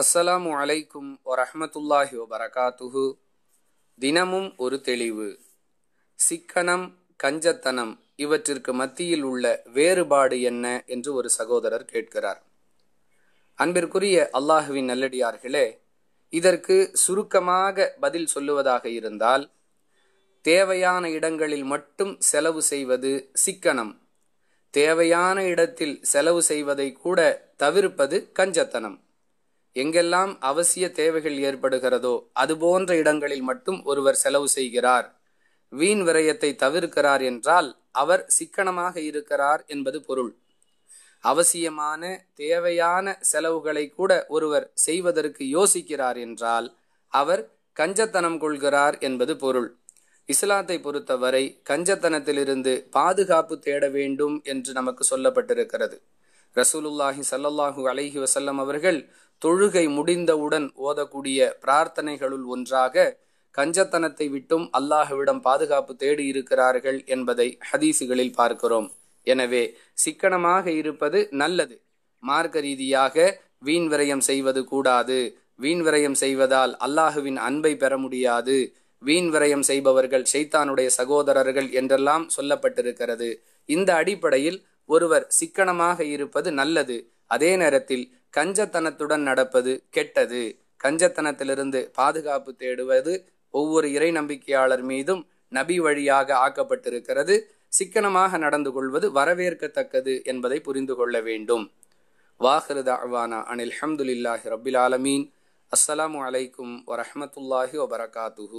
அஸ்ஸலாமு அலைக்கும் வரஹமத்துல்லாஹி வபரகாத்துஹு தினமும் ஒரு தெளிவு சிக்கனம் கஞ்சத்தனம் இவற்றிற்கு மத்தியில் உள்ள வேறுபாடு என்ன என்று ஒரு சகோதரர் கேட்கிறார் அன்பிற்குரிய அல்லாஹுவின் நல்லடியார்களே இதற்கு சுருக்கமாக பதில் சொல்லுவதாக இருந்தால் தேவையான இடங்களில் மட்டும் செலவு செய்வது சிக்கனம் தேவையான இடத்தில் செலவு செய்வதை கூட தவிர்ப்பது கஞ்சத்தனம் எங்கெல்லாம் அவசிய தேவைகள் ஏற்படுகிறதோ அதுபோன்ற இடங்களில் மட்டும் ஒருவர் செலவு செய்கிறார் வீண் விரயத்தை தவிர்க்கிறார் என்றால் அவர் சிக்கனமாக இருக்கிறார் என்பது பொருள் அவசியமான தேவையான செலவுகளை கூட ஒருவர் செய்வதற்கு யோசிக்கிறார் என்றால் அவர் கஞ்சத்தனம் கொள்கிறார் என்பது பொருள் இஸ்லாத்தை பொறுத்தவரை கஞ்சத்தனத்திலிருந்து பாதுகாப்பு தேட வேண்டும் என்று நமக்கு சொல்லப்பட்டிருக்கிறது ரசூலுல்லாஹி சல்லல்லாஹூ அலைஹி வசல்லம் அவர்கள் தொழுகை முடிந்தவுடன் ஓதக்கூடிய பிரார்த்தனைகளுள் ஒன்றாக கஞ்சத்தனத்தை விட்டும் அல்லாஹுவிடம் பாதுகாப்பு தேடி இருக்கிறார்கள் என்பதை ஹதீசுகளில் பார்க்கிறோம் எனவே சிக்கனமாக இருப்பது நல்லது மார்க்க ரீதியாக வீண் விரயம் செய்வது கூடாது வீண் விரயம் செய்வதால் அல்லாஹுவின் அன்பை பெற முடியாது வீண் விரயம் செய்பவர்கள் ஷைத்தானுடைய சகோதரர்கள் என்றெல்லாம் சொல்லப்பட்டிருக்கிறது இந்த அடிப்படையில் ஒருவர் சிக்கனமாக இருப்பது நல்லது அதே நேரத்தில் கஞ்சத்தனத்துடன் நடப்பது கெட்டது கஞ்சத்தனத்திலிருந்து பாதுகாப்பு தேடுவது ஒவ்வொரு இறை நம்பிக்கையாளர் மீதும் நபி வழியாக ஆக்கப்பட்டிருக்கிறது சிக்கனமாக நடந்து கொள்வது வரவேற்கத்தக்கது என்பதை புரிந்து கொள்ள வேண்டும் வாஹருத அவானா அனில் ஹம்துலில்லாஹி ரபில் ஆலமீன் அஸ்ஸலாமு அலைக்கும் வரமத்துல்லாஹி வபரகாத்துஹூ